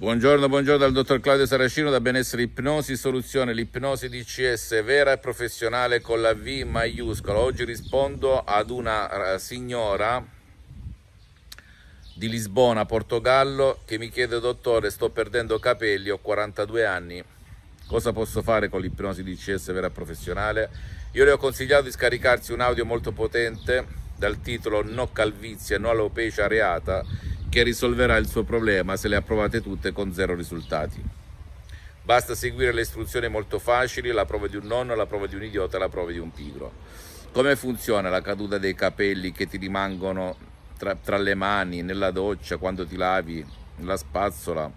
Buongiorno, buongiorno dal dottor Claudio Saracino da Benessere Ipnosi Soluzione, l'ipnosi DCS vera e professionale con la V maiuscola. Oggi rispondo ad una eh, signora di Lisbona, Portogallo, che mi chiede dottore sto perdendo capelli, ho 42 anni, cosa posso fare con l'ipnosi DCS vera e professionale? Io le ho consigliato di scaricarsi un audio molto potente dal titolo No calvizie, no alopecia areata che risolverà il suo problema se le approvate tutte con zero risultati. Basta seguire le istruzioni molto facili, la prova di un nonno, la prova di un idiota, la prova di un pigro. Come funziona la caduta dei capelli che ti rimangono tra, tra le mani, nella doccia, quando ti lavi, nella spazzola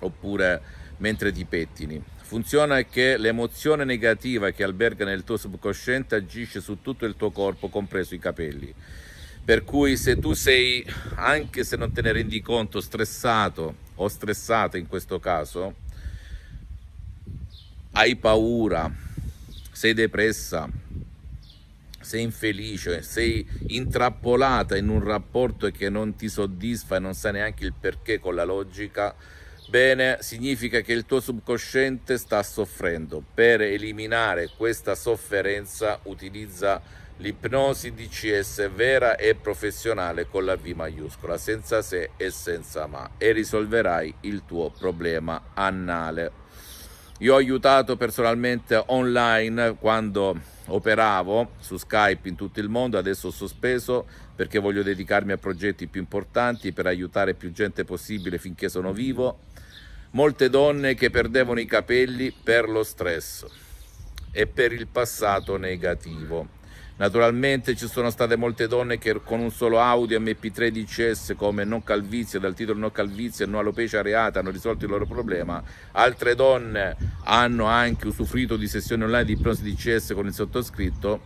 oppure mentre ti pettini? Funziona che l'emozione negativa che alberga nel tuo subconsciente agisce su tutto il tuo corpo, compreso i capelli per cui se tu sei, anche se non te ne rendi conto, stressato o stressata in questo caso, hai paura, sei depressa, sei infelice, sei intrappolata in un rapporto che non ti soddisfa e non sai neanche il perché con la logica, Bene, significa che il tuo subconsciente sta soffrendo. Per eliminare questa sofferenza utilizza l'ipnosi DCS vera e professionale con la V maiuscola, senza se e senza ma, e risolverai il tuo problema annale. Io ho aiutato personalmente online quando operavo su Skype in tutto il mondo, adesso ho sospeso perché voglio dedicarmi a progetti più importanti per aiutare più gente possibile finché sono vivo. Molte donne che perdevano i capelli per lo stress e per il passato negativo. Naturalmente ci sono state molte donne che con un solo audio mp 3 DCS come non calvizia, dal titolo non calvizia e non alopecia areata hanno risolto il loro problema. Altre donne hanno anche usufruito di sessioni online di ipnosi DCS con il sottoscritto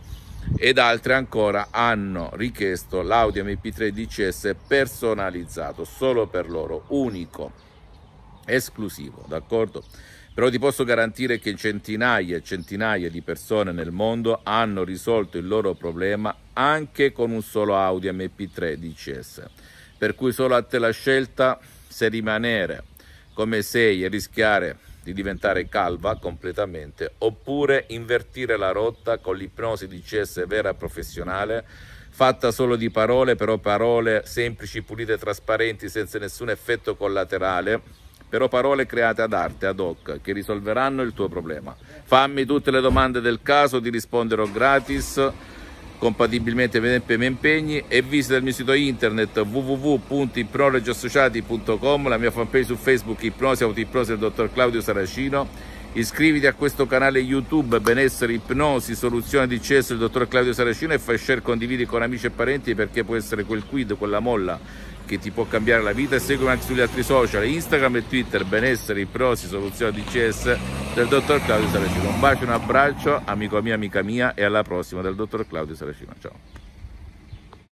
ed altre ancora hanno richiesto l'audio MP3 DCS personalizzato solo per loro, unico, esclusivo, d'accordo? però ti posso garantire che centinaia e centinaia di persone nel mondo hanno risolto il loro problema anche con un solo Audi MP3 DCS. Per cui solo a te la scelta se rimanere come sei e rischiare di diventare calva completamente oppure invertire la rotta con l'ipnosi DCS vera e professionale fatta solo di parole, però parole semplici, pulite, trasparenti, senza nessun effetto collaterale però parole create ad arte, ad hoc, che risolveranno il tuo problema. Fammi tutte le domande del caso, ti risponderò gratis compatibilmente con i miei impegni e visita il mio sito internet www.ipnologiassociati.com la mia fanpage su Facebook Ipnosi Autoipnosi del dottor Claudio Saracino Iscriviti a questo canale YouTube Benessere Ipnosi Soluzione di Cesso del dottor Claudio Saracino e fai share, condividi con amici e parenti perché può essere quel quid, quella molla che ti può cambiare la vita e seguimi anche sugli altri social Instagram e Twitter Benessere Ipnosi Soluzione di CS del dottor Claudio Saracino. Un bacio, un abbraccio, amico mio, amica mia e alla prossima del dottor Claudio Saracino. Ciao.